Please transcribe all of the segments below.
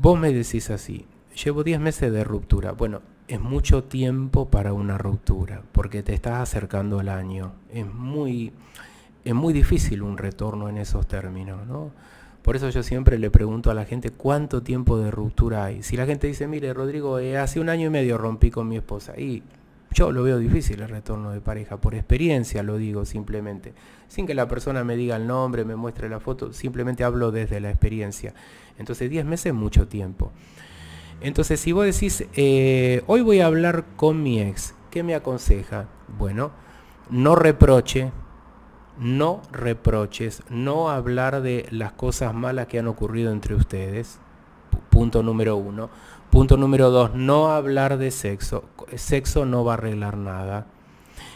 Vos me decís así, llevo 10 meses de ruptura. Bueno, es mucho tiempo para una ruptura, porque te estás acercando al año. Es muy, es muy difícil un retorno en esos términos, ¿no? Por eso yo siempre le pregunto a la gente cuánto tiempo de ruptura hay. Si la gente dice, mire, Rodrigo, eh, hace un año y medio rompí con mi esposa. Y yo lo veo difícil el retorno de pareja, por experiencia lo digo simplemente, sin que la persona me diga el nombre, me muestre la foto, simplemente hablo desde la experiencia. Entonces 10 meses es mucho tiempo. Entonces si vos decís, eh, hoy voy a hablar con mi ex, ¿qué me aconseja? Bueno, no reproche, no reproches, no hablar de las cosas malas que han ocurrido entre ustedes, punto número uno. Punto número dos, no hablar de sexo. Sexo no va a arreglar nada.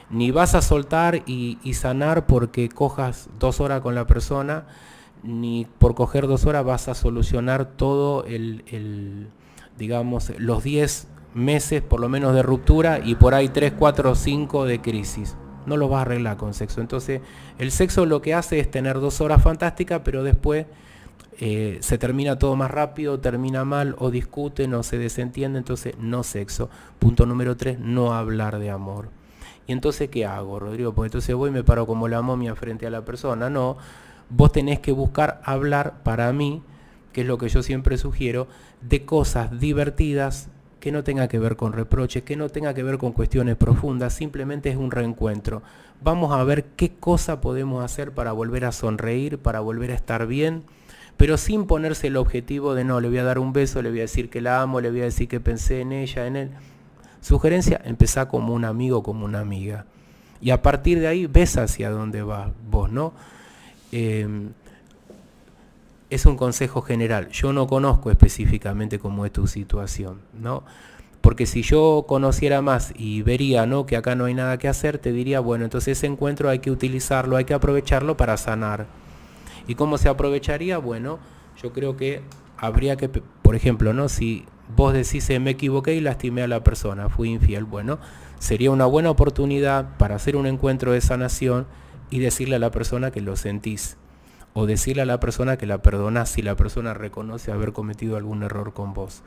Ni vas a soltar y, sanar porque cojas dos horas con la persona, ni por coger dos horas vas a solucionar todo el, digamos, los 10 meses por lo menos de ruptura y por ahí cuatro o cinco de crisis. No lo vas a arreglar con sexo. Entonces, el sexo lo que hace es tener dos horas fantásticas, pero después eh, se termina todo más rápido, termina mal, o discuten, o se desentiende, entonces no sexo. Punto número tres, no hablar de amor. ¿Y entonces qué hago, Rodrigo? Pues entonces voy y me paro como la momia frente a la persona. No, vos tenés que buscar hablar para mí, que es lo que yo siempre sugiero, de cosas divertidas que no tenga que ver con reproches, que no tenga que ver con cuestiones profundas, simplemente es un reencuentro. Vamos a ver qué cosa podemos hacer para volver a sonreír, para volver a estar bien pero sin ponerse el objetivo de no, le voy a dar un beso, le voy a decir que la amo, le voy a decir que pensé en ella, en él. Sugerencia, empezá como un amigo, como una amiga. Y a partir de ahí ves hacia dónde vas vos, ¿no? Em, es un consejo general. Yo no conozco específicamente cómo es tu situación, ¿no? Porque si yo conociera más y vería ¿no? que acá no hay nada que hacer, te diría, bueno, entonces ese encuentro hay que utilizarlo, hay que aprovecharlo para sanar. ¿Y cómo se aprovecharía? Bueno, yo creo que habría que, por ejemplo, ¿no? Si vos decís eh, me equivoqué y lastimé a la persona, fui infiel, bueno, sería una buena oportunidad para hacer un encuentro de sanación y decirle a la persona que lo sentís. O decirle a la persona que la perdonás si la persona reconoce haber cometido algún error con vos.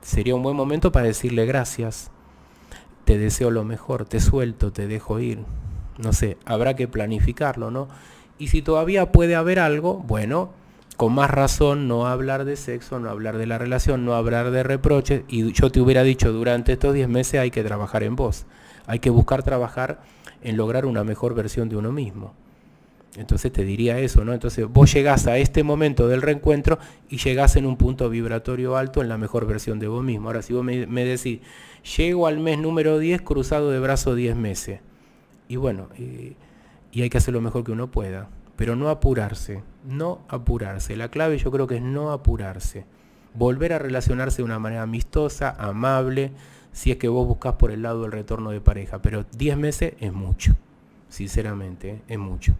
Sería un buen momento para decirle gracias. Te deseo lo mejor, te suelto, te dejo ir. No sé, habrá que planificarlo, ¿no? Y si todavía puede haber algo, bueno, con más razón no hablar de sexo, no hablar de la relación, no hablar de reproches. Y yo te hubiera dicho, durante estos 10 meses hay que trabajar en vos. Hay que buscar trabajar en lograr una mejor versión de uno mismo. Entonces te diría eso, ¿no? Entonces vos llegás a este momento del reencuentro y llegás en un punto vibratorio alto en la mejor versión de vos mismo. Ahora, si vos me, decís, llego al mes número 10 cruzado de brazo 10 meses. Y bueno, y hay que hacer lo mejor que uno pueda. Pero no apurarse, no apurarse. La clave yo creo que es no apurarse. Volver a relacionarse de una manera amistosa, amable, si es que vos buscas por el lado del retorno de pareja. Pero 10 meses es mucho, sinceramente, ¿eh? es mucho.